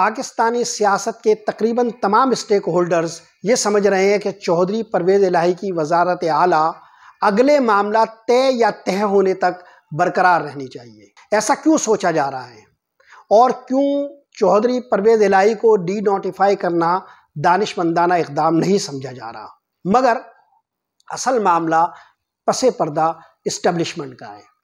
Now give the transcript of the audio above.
पाकिस्तानी सियासत के तकरीबन तमाम स्टेक होल्डर्स ये समझ रहे हैं कि चौधरी परवेज़ इलाही की वजारत आला अगले मामला तय या तय होने तक बरकरार रहनी चाहिए ऐसा क्यों सोचा जा रहा है और क्यों चौधरी परवेज़ इलाही को डी नोटिफाई करना दानिशमंदाना इकदाम नहीं समझा जा रहा मगर असल मामला पसे पर्दा इस्टबलिशमेंट का है